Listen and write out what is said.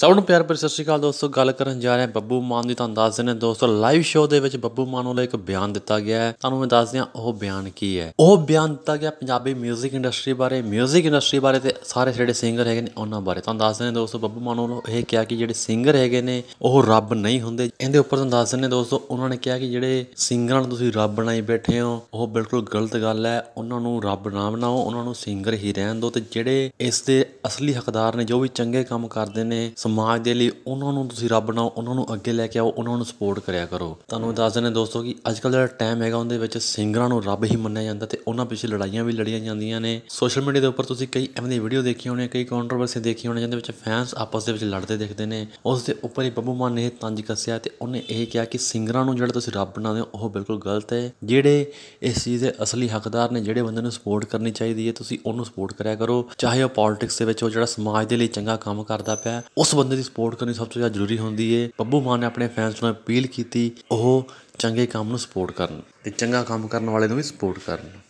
ਸਭ ਨੂੰ ਪਿਆਰ ਭਰੀ ਸਤਿ ਸ਼੍ਰੀ ਅਕਾਲ ਦੋਸਤੋ ਗੱਲ ਕਰਨ ਜਾ ਰਹੇ ਬੱਬੂ ਮਾਨ ਦੀ ਤੁਹਾਨੂੰ ਦੱਸ ਦਿੰਦੇ ਦੋਸਤੋ ਲਾਈਵ ਸ਼ੋਅ ਦੇ ਵਿੱਚ ਬੱਬੂ ਮਾਨ ਵੱਲੋਂ ਇੱਕ ਬਿਆਨ ਦਿੱਤਾ ਗਿਆ ਹੈ ਤੁਹਾਨੂੰ ਮੈਂ ਦੱਸ ਦਿਆਂ ਉਹ ਬਿਆਨ ਕੀ ਹੈ ਉਹ ਬਿਆਨ ਦਿੱਤਾ ਗਿਆ ਪੰਜਾਬੀ 뮤직 ਇੰਡਸਟਰੀ ਬਾਰੇ 뮤직 ਇੰਡਸਟਰੀ ਬਾਰੇ ਤੇ ਸਾਰੇ ਜਿਹੜੇ ਸਿੰਗਰ ਹੈਗੇ ਨੇ ਉਹਨਾਂ ਬਾਰੇ ਤੁਹਾਨੂੰ ਦੱਸ ਦਿੰਦੇ ਦੋਸਤੋ ਬੱਬੂ ਮਾਨ ਨੂੰ ਇਹ ਕਿਹਾ ਕਿ ਜਿਹੜੇ ਸਿੰਗਰ ਹੈਗੇ ਨੇ ਉਹ ਰੱਬ ਨਹੀਂ ਹੁੰਦੇ ਇਹਦੇ ਉੱਪਰ ਤੁਹਾਨੂੰ ਦੱਸ ਦਿੰਦੇ ਦੋਸਤੋ ਉਹਨਾਂ ਨੇ ਕਿਹਾ ਕਿ ਜਿਹੜੇ ਸਿੰਗਰਾਂ ਨੂੰ ਤੁਸੀਂ ਰੱਬ ਬਣਾਈ ਬੈਠੇ ਹੋ ਉਹ ਬਿਲਕੁਲ ਗਲਤ ਗੱਲ ਹੈ ਉਹਨਾਂ ਨੂੰ ਰੱਬ ਨਾ ਬਣਾਓ ਉਹਨਾਂ ਨੂੰ ਸਿੰਗਰ ਹੀ ਰਹਿਣ ਦਿਓ ਤੇ ਜਿਹੜੇ ਇਸ ਦੇ ਅਸਲੀ ਹੱਕਦਾਰ ਨੇ ਜੋ ਵੀ ਚੰਗੇ ਕੰਮ ਕਰਦੇ ਨੇ ਸਮਾਜ ਦੇ ਲਈ ਉਹਨਾਂ ਨੂੰ ਤੁਸੀਂ ਰੱਬ ਨਾਲ ਉਹਨਾਂ ਨੂੰ ਅੱਗੇ ਲੈ ਕੇ ਆਓ ਉਹਨਾਂ ਨੂੰ ਸਪੋਰਟ ਕਰਿਆ ਕਰੋ ਤੁਹਾਨੂੰ ਦੱਸ ਦਿੰਦੇ ਦੋਸਤੋ ਕਿ ਅੱਜ ਕੱਲ ਜਿਹੜਾ ਟਾਈਮ ਹੈਗਾ ਉਹਦੇ ਵਿੱਚ ਸਿੰਗਰਾਂ ਨੂੰ ਰੱਬ ਹੀ ਮੰਨਿਆ ਜਾਂਦਾ ਤੇ ਉਹਨਾਂ ਪਿੱਛੇ ਲੜਾਈਆਂ ਵੀ ਲੜੀਆਂ ਜਾਂਦੀਆਂ ਨੇ ਸੋਸ਼ਲ ਮੀਡੀਆ ਦੇ ਉੱਪਰ ਤੁਸੀਂ ਕਈ ਐਵੇਂ ਦੀ ਵੀਡੀਓ ਦੇਖੀ ਹੋਣੀ ਹੈ ਕਈ ਕੰਟਰੋਵਰਸੀ ਦੇਖੀ ਹੋਣੀ ਜਿਹਦੇ ਵਿੱਚ ਫੈਨਸ ਆਪਸ ਦੇ ਵਿੱਚ ਲੜਦੇ ਦੇਖਦੇ ਨੇ ਉਸ ਦੇ ਉੱਪਰ ਹੀ ਬੱਬੂ ਮਾਨ ਨੇ ਤੰਜ ਕੱਸਿਆ ਤੇ ਉਹਨੇ ਇਹ ਕਿਹਾ ਕਿ ਸਿੰਗਰਾਂ ਨੂੰ ਜਿਹੜਾ ਤੁਸੀਂ ਰੱਬ ਬਣਾਉਂਦੇ ਹੋ ਉਹ ਬਿਲਕੁਲ ਗਲਤ ਹੈ ਜਿਹੜੇ ਇਸ ਚੀਜ਼ ਦੇ ਅਸਲੀ ਹੱਕਦਾਰ ਨੇ ਜਿਹੜੇ ਬੰਦੇ ਨੂੰ ਸਪੋਰਟ ਕਰਨੀ ਚਾਹੀਦੀ ਹੈ ਤੁਸੀਂ ਉਹਨੂੰ ਸਪੋਰਟ ਕਰਿਆ ਕਰੋ ਚਾਹੇ ਉਹ ਪੋਲਿਟਿਕਸ ਦੇ ਵਿੱਚ ਉਹ ਜਿਹੜਾ ਸਮਾਜ ਦੇ ਲਈ ਚੰਗਾ ਕੰਮ ਕਰਦਾ ਪਿਆ ਉਸ ਬੰਦੇ ਦੀ ਸਪੋਰਟ ਕਰਨੀ ਸਭ ਤੋਂ ਜ਼ਿਆਦਾ ਜ਼ਰੂਰੀ ਹੁੰਦੀ ਏ ਪੱਬੂ ਮਾਨ ਨੇ ਆਪਣੇ ਫੈਨਸ ਨੂੰ ਅਪੀਲ ਕੀਤੀ ਉਹ ਚੰਗੇ ਕੰਮ ਨੂੰ ਸਪੋਰਟ ਕਰਨ ਤੇ ਚੰਗਾ ਕੰਮ ਕਰਨ ਵਾਲੇ ਨੂੰ ਵੀ ਸਪੋਰਟ ਕਰਨ